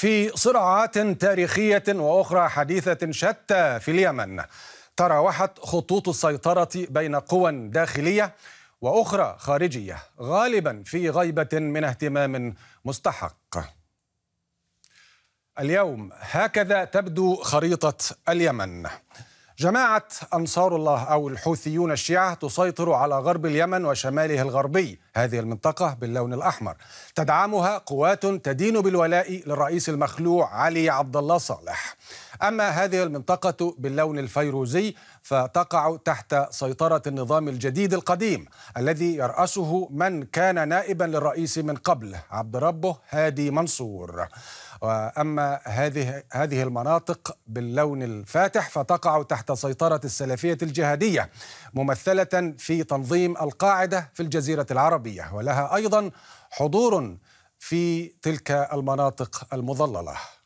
في صراعات تاريخية وأخرى حديثة شتى في اليمن تراوحت خطوط السيطرة بين قوى داخلية وأخرى خارجية غالبا في غيبة من اهتمام مستحق اليوم هكذا تبدو خريطة اليمن جماعة أنصار الله أو الحوثيون الشيعة تسيطر على غرب اليمن وشماله الغربي هذه المنطقة باللون الأحمر تدعمها قوات تدين بالولاء للرئيس المخلوع علي عبد الله صالح أما هذه المنطقة باللون الفيروزي فتقع تحت سيطرة النظام الجديد القديم الذي يرأسه من كان نائبا للرئيس من قبل عبد ربه هادي منصور وأما هذه هذه المناطق باللون الفاتح فتقع تحت سيطرة السلفية الجهادية ممثلة في تنظيم القاعدة في الجزيرة العربية العربية ولها أيضا حضور في تلك المناطق المظلله